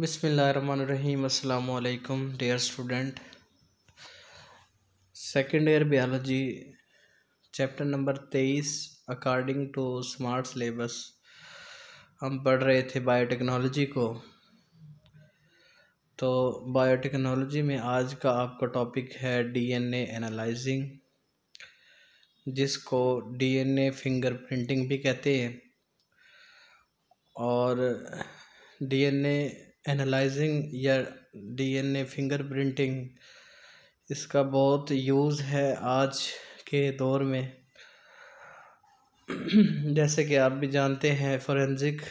बिसमीम अल्लाम dear student second year biology chapter number तेईस अकॉर्डिंग टू स्मार्ट सिलेबस हम पढ़ रहे थे बायोटेक्नोलॉजी को तो बायोटेक्नोलॉजी में आज का आपका टॉपिक है डीएनए एनालाइजिंग जिसको डीएनए फिंगर प्रिंटिंग भी कहते हैं और डीएनए एनालाइजिंग या डीएनए फिंगरप्रिंटिंग इसका बहुत यूज़ है आज के दौर में जैसे कि आप भी जानते हैं फॉरेंसिक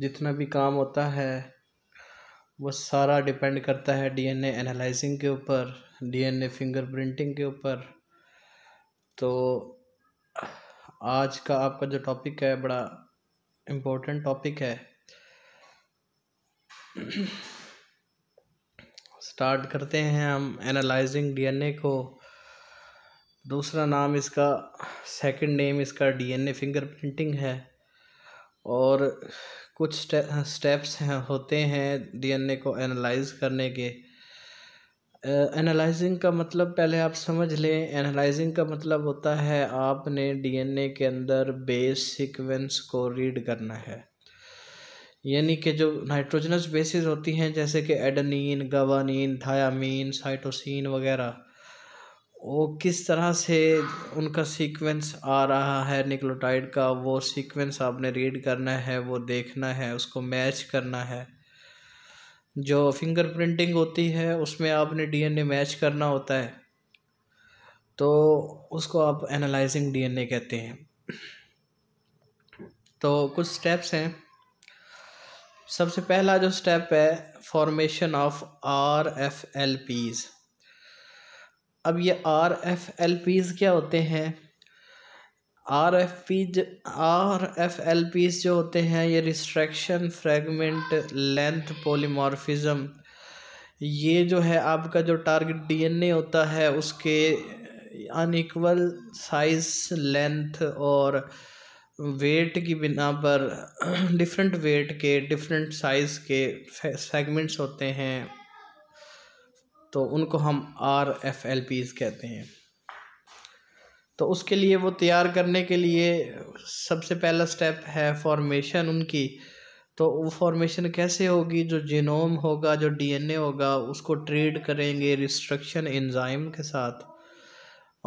जितना भी काम होता है वो सारा डिपेंड करता है डीएनए एनालाइजिंग के ऊपर डीएनए फिंगरप्रिंटिंग के ऊपर तो आज का आपका जो टॉपिक है बड़ा इम्पोर्टेंट टॉपिक है स्टार्ट करते हैं हम एनालाइजिंग डीएनए को दूसरा नाम इसका सेकंड नेम इसका डीएनए फिंगरप्रिंटिंग है और कुछ स्टेप्स हैं होते हैं डीएनए को एनालाइज करने के एनालाइजिंग का मतलब पहले आप समझ लें एनालाइजिंग का मतलब होता है आपने डीएनए के अंदर बेस सीक्वेंस को रीड करना है यानी कि जो नाइट्रोजनस बेसिस होती हैं जैसे कि एडनिन गवानीन थायामीन साइटोसिन वगैरह वो किस तरह से उनका सीक्वेंस आ रहा है निक्लोटाइड का वो सीक्वेंस आपने रीड करना है वो देखना है उसको मैच करना है जो फिंगर प्रिंटिंग होती है उसमें आपने डीएनए मैच करना होता है तो उसको आप एनालाइजिंग डीएनए कहते हैं तो कुछ स्टेप्स हैं सबसे पहला जो स्टेप है formation of R F L Ps अब ये आर एफ एल पीज़ क्या होते हैं R F P R F L Ps जो होते हैं ये रिस्ट्रैक्शन फ्रेगमेंट लेंथ पोलीमॉर्फिज़म ये जो है आपका जो टारगेट डीएनए होता है उसके अनइक्वल साइज़ लेंथ और वेट की बिना पर डिफरेंट वेट के डिफरेंट साइज़ के सेगमेंट्स होते हैं तो उनको हम आर एफ एल पीज कहते हैं तो उसके लिए वो तैयार करने के लिए सबसे पहला स्टेप है फॉर्मेशन उनकी तो वो फॉर्मेशन कैसे होगी जो जीनोम होगा जो डीएनए होगा उसको ट्रेड करेंगे रिस्ट्रक्शन एंजाइम के साथ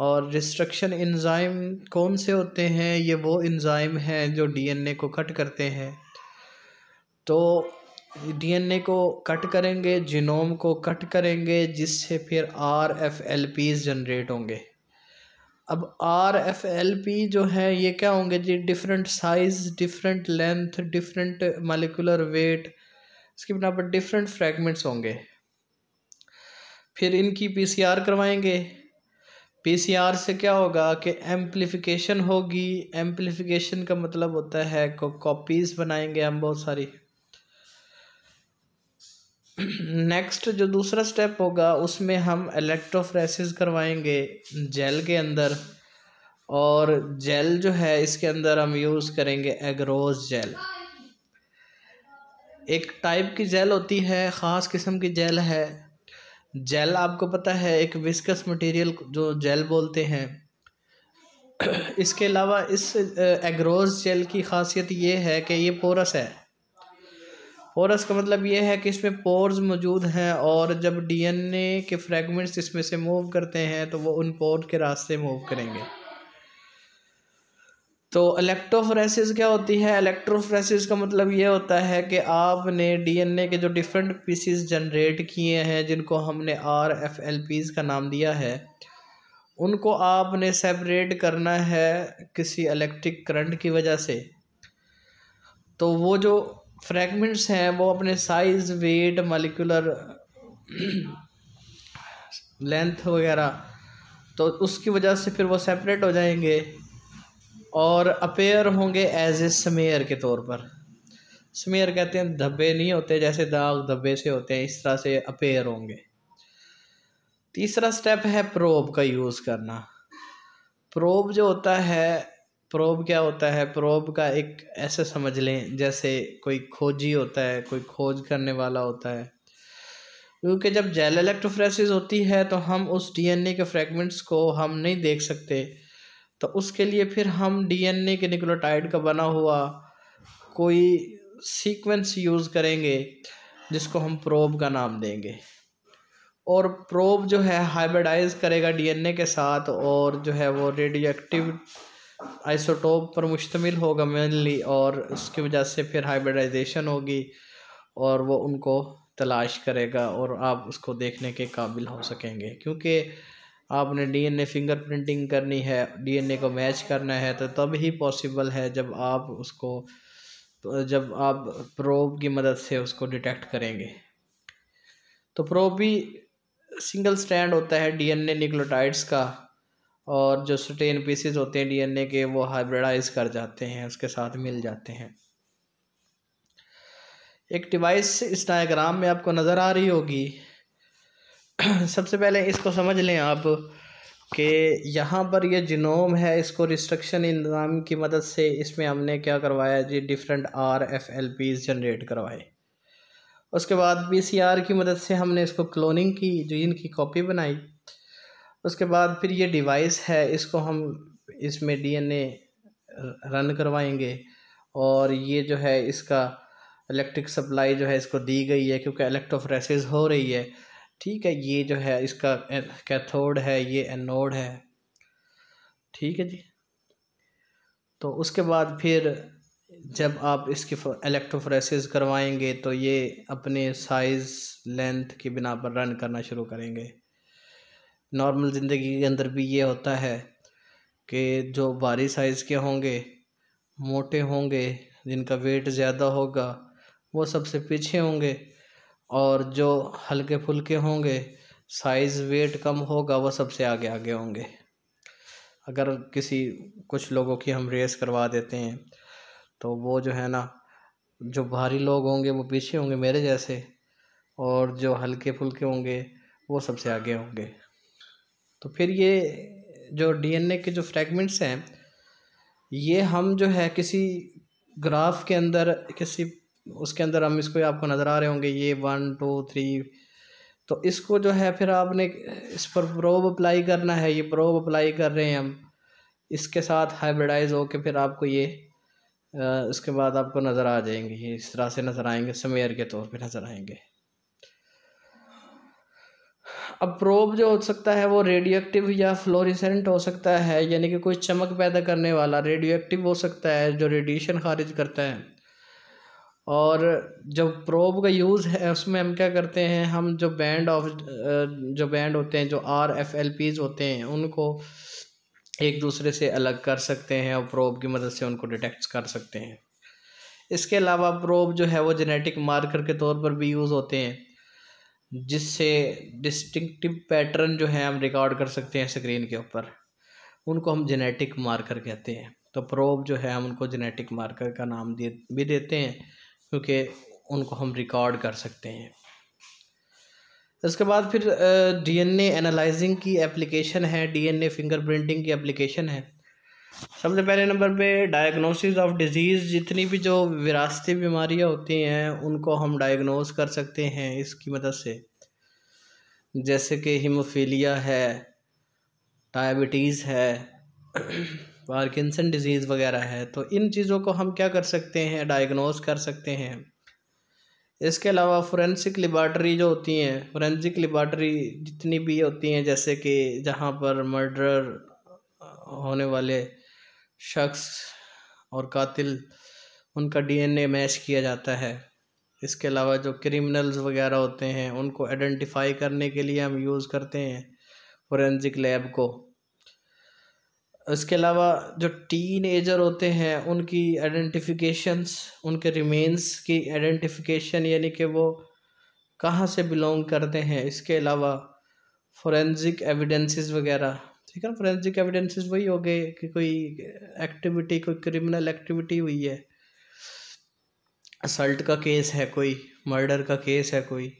और रिस्ट्रक्शन इंजाइम कौन से होते हैं ये वो इंजाइम हैं जो डीएनए को कट करते हैं तो डीएनए को कट करेंगे जिनोम को कट करेंगे जिससे फिर R F L Ps generate होंगे अब आर एफ एल पी जो है ये क्या होंगे जी different size different length different molecular weight इसके बिना पर डिफरेंट फ्रेगमेंट्स होंगे फिर इनकी पीसीआर करवाएंगे पीसीआर से क्या होगा कि एम्पलीफिकेशन होगी एम्पलीफिकेशन का मतलब होता है को कॉपीज़ बनाएंगे हम बहुत सारी नेक्स्ट जो दूसरा स्टेप होगा उसमें हम इलेक्ट्रोफ्रेसिस करवाएंगे जेल के अंदर और जेल जो है इसके अंदर हम यूज़ करेंगे एग्रोज जेल एक टाइप की जेल होती है ख़ास किस्म की जेल है जेल आपको पता है एक विस्कस मटेरियल जो जेल बोलते हैं इसके अलावा इस एग्रोज जेल की खासियत ये है कि ये पोरस है पोरस का मतलब ये है कि इसमें पोर्स मौजूद हैं और जब डीएनए के फ्रेगमेंट्स इसमें से मूव करते हैं तो वो उन पोर के रास्ते मूव करेंगे तो इलेक्ट्रोफ्रेसिस क्या होती है इलेक्ट्रोफ्रेसिस का मतलब ये होता है कि आपने डीएनए के जो डिफरेंट पीसीज जनरेट किए हैं जिनको हमने आर एफ एल पीज का नाम दिया है उनको आपने सेपरेट करना है किसी इलेक्ट्रिक करंट की वजह से तो वो जो फ्रैगमेंट्स हैं वो अपने साइज़ वेट मालिकुलर लेंथ वगैरह तो उसकी वजह से फिर वो सेपरेट हो जाएंगे और अपेयर होंगे एज ए समेयर के तौर पर स्मेयर कहते हैं धब्बे नहीं होते जैसे दाग धब्बे से होते हैं इस तरह से अपेयर होंगे तीसरा स्टेप है प्रोब का यूज़ करना प्रोब जो होता है प्रोब क्या होता है प्रोब का एक ऐसे समझ लें जैसे कोई खोजी होता है कोई खोज करने वाला होता है क्योंकि जब जेल इलेक्ट्रोफ्रेसिस होती है तो हम उस डीएनए के फ्रेगमेंट्स को हम नहीं देख सकते तो उसके लिए फिर हम डीएनए के निकलोटाइड का बना हुआ कोई सीक्वेंस यूज़ करेंगे जिसको हम प्रोब का नाम देंगे और प्रोब जो है हाइब्रिडाइज करेगा डीएनए के साथ और जो है वो रेडियो एक्टिव आइसोटोप पर मुश्तमिल होगा मेनली और उसकी वजह से फिर हाइब्रिडाइजेशन होगी और वो उनको तलाश करेगा और आप उसको देखने के काबिल हो सकेंगे क्योंकि आपने डीएनए फिंगर प्रिंटिंग करनी है डीएनए को मैच करना है तो तब ही पॉसिबल है जब आप उसको जब आप प्रोब की मदद से उसको डिटेक्ट करेंगे तो प्रोब भी सिंगल स्टैंड होता है डीएनए निक्लोटाइड्स का और जो स्टेन पीसीज होते हैं डीएनए के वो हाइब्रिडाइज कर जाते हैं उसके साथ मिल जाते हैं एक डिवाइस इस डायग्राम में आपको नज़र आ रही होगी सबसे पहले इसको समझ लें आप कि यहाँ पर ये जिनोम है इसको रिस्ट्रक्शन इंतज़ाम की मदद से इसमें हमने क्या करवाया जी different R F L Ps generate करवाए उसके बाद पी सी आर की मदद से हमने इसको क्लोनिंग की जो इनकी कॉपी बनाई उसके बाद फिर ये डिवाइस है इसको हम इसमें डी एन ए रन करवाएंगे और ये जो है इसका इलेक्ट्रिक सप्लाई जो है इसको दी गई है क्योंकि इलेक्ट्रोफ्रेसिस हो रही है ठीक है ये जो है इसका कैथोड है ये एनोड है ठीक है जी तो उसके बाद फिर जब आप इसकी इलेक्ट्रोफ्रेसिस करवाएंगे तो ये अपने साइज़ लेंथ के बिना पर रन करना शुरू करेंगे नॉर्मल ज़िंदगी के अंदर भी ये होता है कि जो भारी साइज़ के होंगे मोटे होंगे जिनका वेट ज़्यादा होगा वो सबसे पीछे होंगे और जो हल्के फुल्के होंगे साइज़ वेट कम होगा वह सबसे आगे आगे होंगे अगर किसी कुछ लोगों की हम रेस करवा देते हैं तो वो जो है ना जो भारी लोग होंगे वो पीछे होंगे मेरे जैसे और जो हल्के फुल्के होंगे वो सबसे आगे होंगे तो फिर ये जो डीएनए के जो फ्रैगमेंट्स हैं ये हम जो है किसी ग्राफ के अंदर किसी उसके अंदर हम इसको आपको नज़र आ रहे होंगे ये वन टू थ्री तो इसको जो है फिर आपने इस पर प्रोब अप्लाई करना है ये प्रोब अप्लाई कर रहे हैं हम इसके साथ हाइब्रिडाइज होके फिर आपको ये उसके बाद आपको नज़र आ जाएंगे ये इस तरह से नज़र आएंगे समेयर के तौर पे नज़र आएंगे अब प्रोब जो हो सकता है वो रेडियोएक्टिव या फ्लोरिसेंट हो सकता है यानी कि कोई चमक पैदा करने वाला रेडियोएक्टिव हो सकता है जो रेडिएशन खारिज करता है और जब प्रोब का यूज़ है उसमें हम क्या करते हैं हम जो बैंड ऑफ जो बैंड होते हैं जो आर एफ एल पीज होते हैं उनको एक दूसरे से अलग कर सकते हैं और प्रोब की मदद से उनको डिटेक्ट कर सकते हैं इसके अलावा प्रोब जो है वो जेनेटिक मार्कर के तौर पर भी यूज़ होते हैं जिससे डिस्टिंक्टिव पैटर्न जो है हम रिकॉर्ड कर सकते हैं स्क्रीन के ऊपर उनको हम जेनेटिक मार्कर कहते हैं तो प्रोब जो है हम उनको जेनेटिक मार्कर का नाम दे भी देते हैं क्योंकि उनको हम रिकॉर्ड कर सकते हैं इसके बाद फिर डीएनए एनालाइजिंग की एप्लीकेशन है डीएनए फिंगरप्रिंटिंग की एप्लीकेशन है सबसे पहले नंबर पे डायग्नोसिस ऑफ डिज़ीज़ जितनी भी जो विरासती बीमारियां होती हैं उनको हम डायग्नोस कर सकते हैं इसकी मदद से जैसे कि हीमोफीलिया है डायबिटीज़ है पार्किंसन डिजीज़ वगैरह है तो इन चीज़ों को हम क्या कर सकते हैं डायग्नोज़ कर सकते हैं इसके अलावा फोरेंसिक लिबार्टरी जो होती हैं फोरेंसिक लिबार्टरी जितनी भी होती हैं जैसे कि जहाँ पर मर्डर होने वाले शख्स और कातिल उनका डीएनए मैच किया जाता है इसके अलावा जो क्रिमिनल्स वगैरह होते हैं उनको आइडेंटिफाई करने के लिए हम यूज़ करते हैं फोरेंसिक लैब को इसके अलावा जो टीन एजर होते हैं उनकी आइडेंटिफिकेशंस उनके रिमेंस की आइडेंटिफिकेशन यानी कि वो कहाँ से बिलोंग करते हैं इसके अलावा फॉरेंसिक एविडेंसेस वगैरह ठीक है ना फॉरेंसिक एविडेंसेस वही हो गए कि कोई एक्टिविटी कोई क्रिमिनल एक्टिविटी हुई है असल्ट का केस है कोई मर्डर का केस है कोई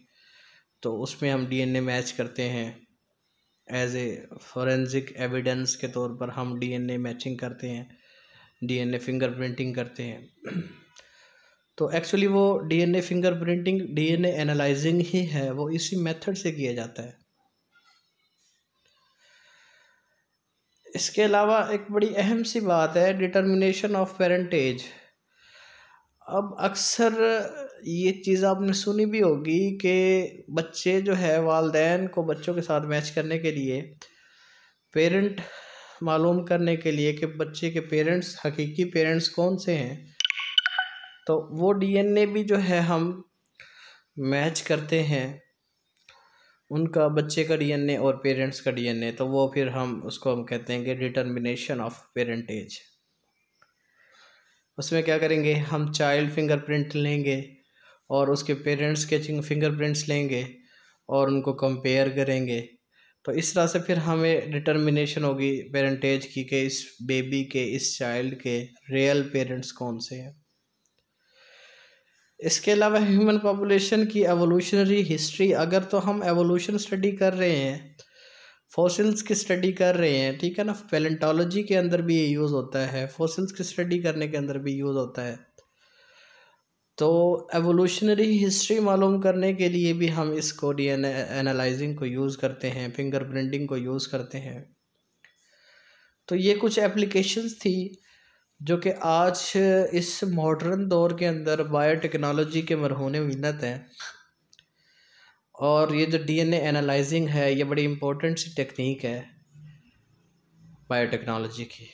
तो उसमें हम डीएनए मैच करते हैं एज ए फॉरेंसिक एविडेंस के तौर पर हम डीएनए मैचिंग करते हैं डीएनए फिंगर प्रिंटिंग करते हैं तो एक्चुअली वो DNA fingerprinting DNA analysing ही है वो इसी मेथड से किया जाता है इसके अलावा एक बड़ी अहम सी बात है डिटर्मिनेशन ऑफ पेरेंटेज अब अक्सर ये चीज़ आपने सुनी भी होगी कि बच्चे जो है वालदेन को बच्चों के साथ मैच करने के लिए पेरेंट मालूम करने के लिए कि बच्चे के पेरेंट्स हकीकी पेरेंट्स कौन से हैं तो वो डीएनए भी जो है हम मैच करते हैं उनका बच्चे का डीएनए और पेरेंट्स का डीएनए तो वो फिर हम उसको हम कहते हैं कि डिटर्मिनेशन ऑफ पेरेंटेज उसमें क्या करेंगे हम चाइल्ड फिंगरप्रिंट लेंगे और उसके पेरेंट्स के फिंगरप्रिंट्स लेंगे और उनको कंपेयर करेंगे तो इस तरह से फिर हमें डिटर्मिनेशन होगी पेरेंटेज की कि इस बेबी के इस चाइल्ड के रियल पेरेंट्स कौन से हैं इसके अलावा ह्यूमन पॉपुलेशन की एवोल्यूशनरी हिस्ट्री अगर तो हम एवोल्यूशन स्टडी कर रहे हैं फॉसिल्स की स्टडी कर रहे हैं ठीक है ना पेलेंटोलॉजी के अंदर भी ये यूज़ होता है फॉसिल्स की स्टडी करने के अंदर भी यूज़ होता है तो एवोल्यूशनरी हिस्ट्री मालूम करने के लिए भी हम इसको डी एनालाइजिंग को यूज़ करते हैं फिंगर प्रिंटिंग को यूज़ करते हैं तो ये कुछ एप्लीकेशंस थी जो कि आज इस मॉडर्न दौर के अंदर बायोटेक्नोलॉजी के मरहून मिन्नत हैं और ये जो डीएनए एनालाइजिंग है ये बड़ी इम्पोर्टेंट सी टेक्निक है बायोटेक्नोलॉजी की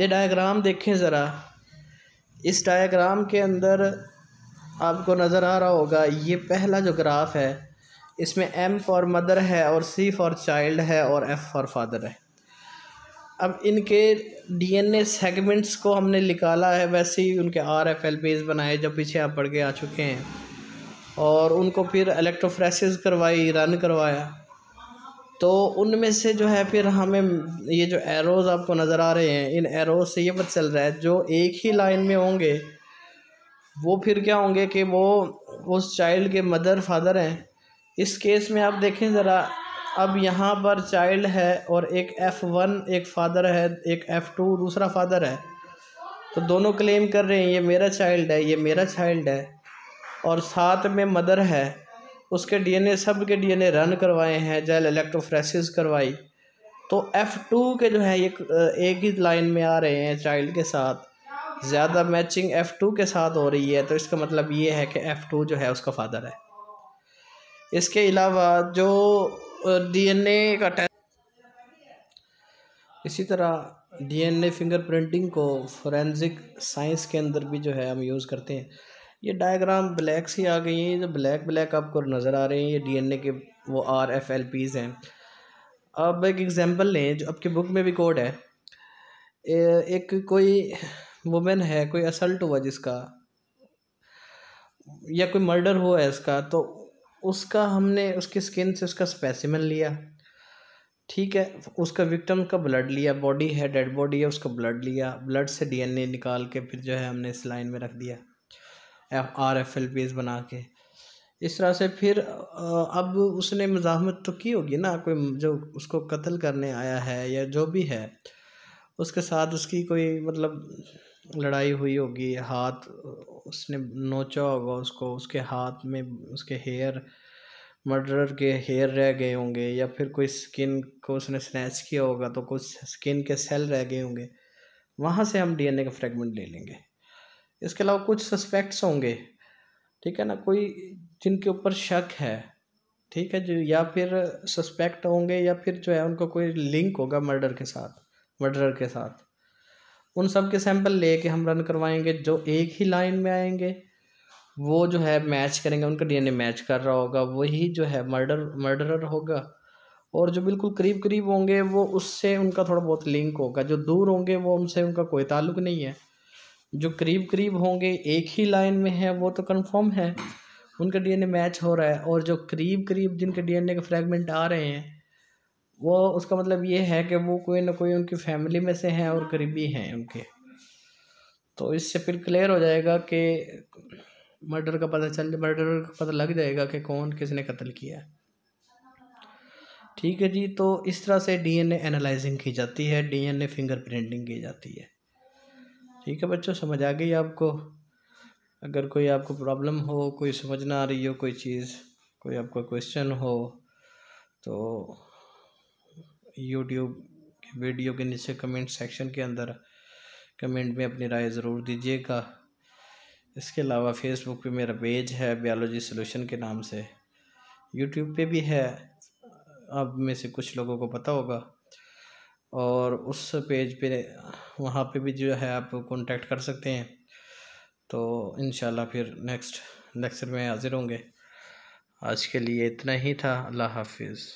ये डायग्राम देखें ज़रा इस डायग्राम के अंदर आपको नज़र आ रहा होगा ये पहला जो ग्राफ है इसमें एम फॉर मदर है और सी फॉर चाइल्ड है और एफ़ फॉर फादर है अब इनके डीएनए सेगमेंट्स को हमने निकाला है वैसे ही उनके आर एफ एल बेस बनाए जो पीछे आप पढ़ के आ चुके हैं और उनको फिर एलेक्ट्रोफ्रेसिस करवाई रन करवाया तो उनमें से जो है फिर हमें ये जो एरोज़ आपको नज़र आ रहे हैं इन एरोज़ से ये पता चल रहा है जो एक ही लाइन में होंगे वो फिर क्या होंगे कि वो उस चाइल्ड के मदर फादर हैं इस केस में आप देखें ज़रा अब यहाँ पर चाइल्ड है और एक एफ़ वन एक फ़ादर है एक एफ़ टू दूसरा फ़ादर है तो दोनों क्लेम कर रहे हैं ये मेरा चाइल्ड है ये मेरा चाइल्ड है और साथ में मदर है उसके डीएनए सब के डीएनए रन करवाए हैं जेल इलेक्ट्रोफ्रेसिस करवाई तो एफ़ टू के जो है एक एक ही लाइन में आ रहे हैं चाइल्ड के साथ ज़्यादा मैचिंग एफ़ टू के साथ हो रही है तो इसका मतलब ये है कि एफ़ टू जो है उसका फादर है इसके अलावा जो डीएनए का टेस्ट इसी तरह डीएनए फिंगरप्रिंटिंग को फोरेंसिक साइंस के अंदर भी जो है हम यूज़ करते हैं ये डायग्राम ब्लैक सी आ गई हैं जो ब्लैक ब्लैक आपको नज़र आ रहे हैं ये डीएनए के वो आर एफ एल पीज़ हैं अब एक एग्ज़ाम्पल लें जो आपकी बुक में भी कोड है एक कोई वुमेन है कोई असल्ट हुआ जिसका या कोई मर्डर हुआ है इसका तो उसका हमने उसकी स्किन से उसका स्पेसिमन लिया ठीक है उसका विक्टम का ब्लड लिया बॉडी है डेड बॉडी है उसका ब्लड लिया ब्लड से डीएनए निकाल के फिर जो है हमने इस लाइन में रख दिया F R F L Ps बना के इस तरह से फिर अब उसने मजामत तो की होगी ना कोई जो उसको कत्ल करने आया है या जो भी है उसके साथ उसकी कोई मतलब लड़ाई हुई होगी हाथ उसने नोचा होगा उसको उसके हाथ में उसके हेयर मर्डर के हेयर रह गए होंगे या फिर कोई स्किन को उसने स्नैच किया होगा तो कुछ स्किन के सेल रह गए होंगे वहाँ से हम डीएनए का फ्रेगमेंट ले लेंगे इसके अलावा कुछ सस्पेक्ट्स होंगे ठीक है ना कोई जिनके ऊपर शक है ठीक है जो या फिर सस्पेक्ट होंगे या फिर जो है उनको कोई लिंक होगा मर्डर के साथ मर्डर के साथ उन सब के सैंपल लेके हम रन करवाएंगे जो एक ही लाइन में आएंगे वो जो है मैच करेंगे उनका डीएनए मैच कर रहा होगा वही जो है मर्डर मर्डरर होगा और जो बिल्कुल करीब करीब होंगे वो उससे उनका थोड़ा बहुत लिंक होगा जो दूर होंगे वो उनसे उनका कोई ताल्लुक नहीं है जो करीब करीब होंगे एक ही लाइन में है वो तो कंफर्म है उनका डीएनए मैच हो रहा है और जो करीब करीब जिनके डीएनए के फ्रैगमेंट आ रहे हैं वो उसका मतलब ये है कि वो कोई ना कोई उनकी फैमिली में से हैं और करीबी हैं उनके तो इससे फिर क्लियर हो जाएगा कि मर्डर का पता चल मर्डर का पता लग जाएगा कि कौन किसने कत्ल किया ठीक है जी तो इस तरह से डीएनए एनालाइजिंग की जाती है डीएनए फिंगरप्रिंटिंग की जाती है ठीक है बच्चों समझ आ गई आपको अगर कोई आपको प्रॉब्लम हो कोई समझ ना आ रही हो कोई चीज़ कोई आपका क्वेश्चन हो तो यूट्यूब वीडियो के नीचे कमेंट सेक्शन के अंदर कमेंट में अपनी राय ज़रूर दीजिएगा इसके अलावा फेसबुक पे मेरा पेज है बायोलॉजी सॉल्यूशन के नाम से यूट्यूब पे भी है आप में से कुछ लोगों को पता होगा और उस पेज पे वहाँ पे भी जो है आप कांटेक्ट कर सकते हैं तो इन फिर नेक्स्ट लेक्चर में हाज़िर होंगे आज के लिए इतना ही था अल्लाह हाफिज़